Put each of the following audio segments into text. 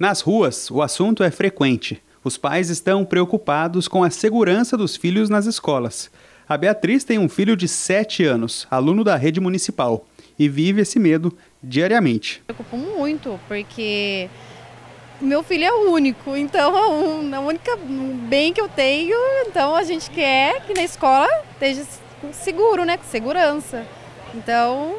Nas ruas, o assunto é frequente. Os pais estão preocupados com a segurança dos filhos nas escolas. A Beatriz tem um filho de 7 anos, aluno da rede municipal, e vive esse medo diariamente. me preocupo muito, porque meu filho é único, então é o único bem que eu tenho, então a gente quer que na escola esteja seguro, né, com segurança. Então,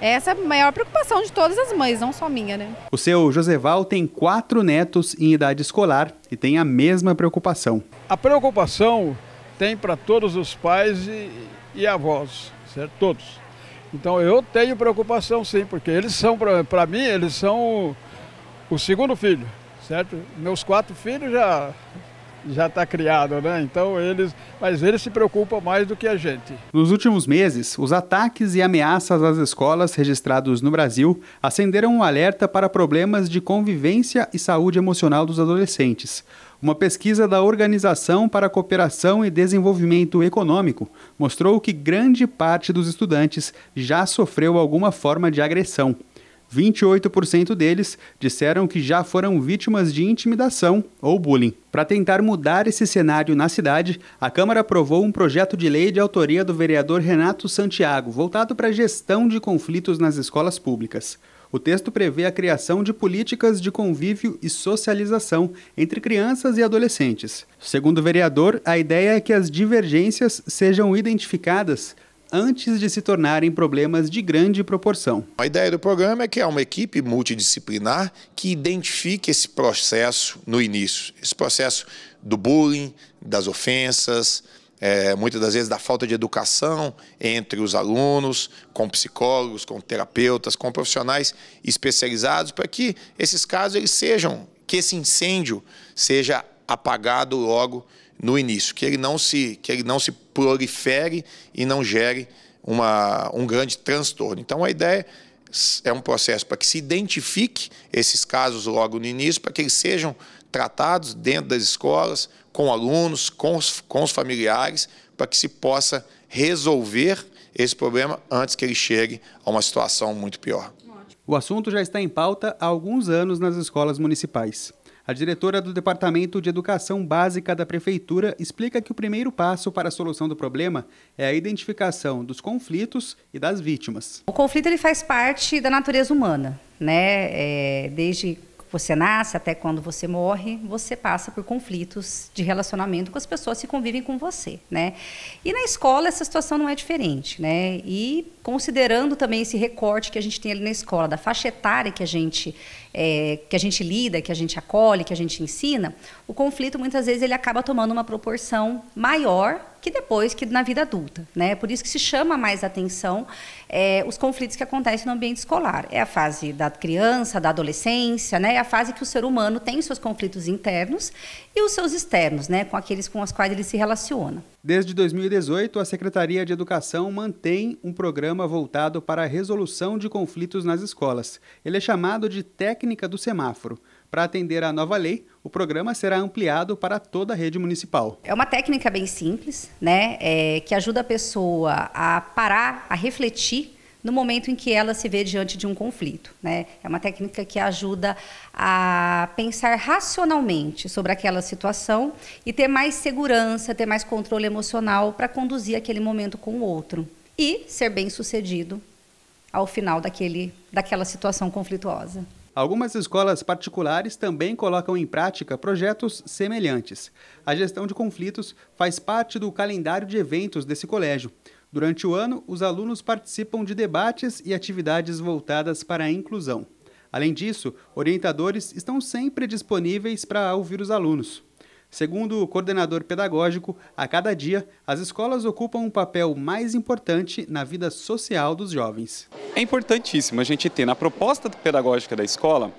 essa é a maior preocupação de todas as mães, não só minha, né? O seu Joseval tem quatro netos em idade escolar e tem a mesma preocupação. A preocupação tem para todos os pais e, e avós, certo? Todos. Então eu tenho preocupação sim, porque eles são, para mim, eles são o, o segundo filho, certo? Meus quatro filhos já já está criado, né? Então eles, mas eles se preocupam mais do que a gente. Nos últimos meses, os ataques e ameaças às escolas registrados no Brasil acenderam um alerta para problemas de convivência e saúde emocional dos adolescentes. Uma pesquisa da Organização para a Cooperação e Desenvolvimento Econômico mostrou que grande parte dos estudantes já sofreu alguma forma de agressão. 28% deles disseram que já foram vítimas de intimidação ou bullying. Para tentar mudar esse cenário na cidade, a Câmara aprovou um projeto de lei de autoria do vereador Renato Santiago, voltado para a gestão de conflitos nas escolas públicas. O texto prevê a criação de políticas de convívio e socialização entre crianças e adolescentes. Segundo o vereador, a ideia é que as divergências sejam identificadas antes de se tornarem problemas de grande proporção. A ideia do programa é que é uma equipe multidisciplinar que identifique esse processo no início, esse processo do bullying, das ofensas, é, muitas das vezes da falta de educação entre os alunos, com psicólogos, com terapeutas, com profissionais especializados, para que esses casos eles sejam, que esse incêndio seja apagado logo no início, que ele não se, que ele não se prolifere e não gere uma, um grande transtorno. Então a ideia é um processo para que se identifique esses casos logo no início, para que eles sejam tratados dentro das escolas, com alunos, com os, com os familiares, para que se possa resolver esse problema antes que ele chegue a uma situação muito pior. O assunto já está em pauta há alguns anos nas escolas municipais. A diretora do Departamento de Educação Básica da Prefeitura explica que o primeiro passo para a solução do problema é a identificação dos conflitos e das vítimas. O conflito ele faz parte da natureza humana, né? É, desde você nasce até quando você morre, você passa por conflitos de relacionamento com as pessoas que convivem com você, né? E na escola essa situação não é diferente, né? E considerando também esse recorte que a gente tem ali na escola, da faixa etária que a gente é, que a gente lida, que a gente acolhe, que a gente ensina, o conflito muitas vezes ele acaba tomando uma proporção maior que depois que na vida adulta, né? Por isso que se chama mais atenção é, os conflitos que acontecem no ambiente escolar. É a fase da criança, da adolescência, né? É a fase que o ser humano tem os seus conflitos internos e os seus externos, né? Com aqueles com os quais ele se relaciona. Desde 2018, a Secretaria de Educação mantém um programa voltado para a resolução de conflitos nas escolas. Ele é chamado de técnica do semáforo. Para atender à nova lei, o programa será ampliado para toda a rede municipal. É uma técnica bem simples, né? É, que ajuda a pessoa a parar, a refletir no momento em que ela se vê diante de um conflito. Né? É uma técnica que ajuda a pensar racionalmente sobre aquela situação e ter mais segurança, ter mais controle emocional para conduzir aquele momento com o outro e ser bem sucedido ao final daquele, daquela situação conflituosa. Algumas escolas particulares também colocam em prática projetos semelhantes. A gestão de conflitos faz parte do calendário de eventos desse colégio. Durante o ano, os alunos participam de debates e atividades voltadas para a inclusão. Além disso, orientadores estão sempre disponíveis para ouvir os alunos. Segundo o coordenador pedagógico, a cada dia as escolas ocupam um papel mais importante na vida social dos jovens. É importantíssimo a gente ter na proposta pedagógica da escola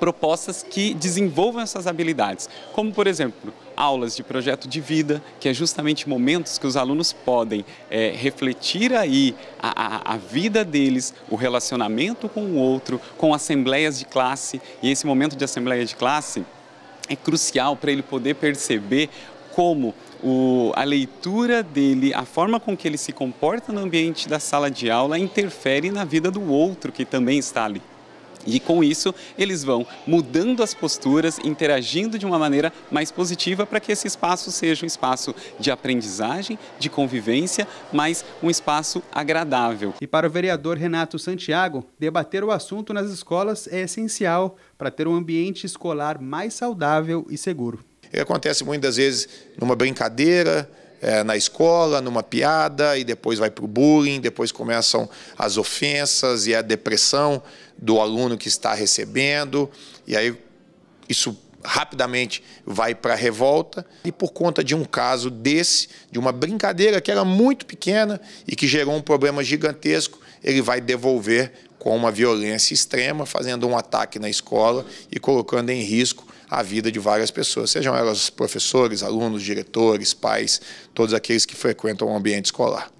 propostas que desenvolvam essas habilidades, como por exemplo aulas de projeto de vida, que é justamente momentos que os alunos podem é, refletir aí a, a, a, vida deles, o relacionamento com o outro, com assembleias de classe e esse momento de assembleia de classe é crucial para ele poder perceber como o, a leitura dele, a forma com que ele se comporta no ambiente da sala de aula interfere na vida do outro que também está ali. E com isso, eles vão mudando as posturas, interagindo de uma maneira mais positiva para que esse espaço seja um espaço de aprendizagem, de convivência, mas um espaço agradável. E para o vereador Renato Santiago, debater o assunto nas escolas é essencial para ter um ambiente escolar mais saudável e seguro. E acontece muitas vezes numa brincadeira, é, na escola, numa piada, e depois vai para o bullying, depois começam as ofensas e a depressão do aluno que está recebendo, e aí isso rapidamente vai para a revolta. E por conta de um caso desse, de uma brincadeira que era muito pequena e que gerou um problema gigantesco, ele vai devolver com uma violência extrema, fazendo um ataque na escola e colocando em risco a vida de várias pessoas, sejam elas professores, alunos, diretores, pais, todos aqueles que frequentam o ambiente escolar.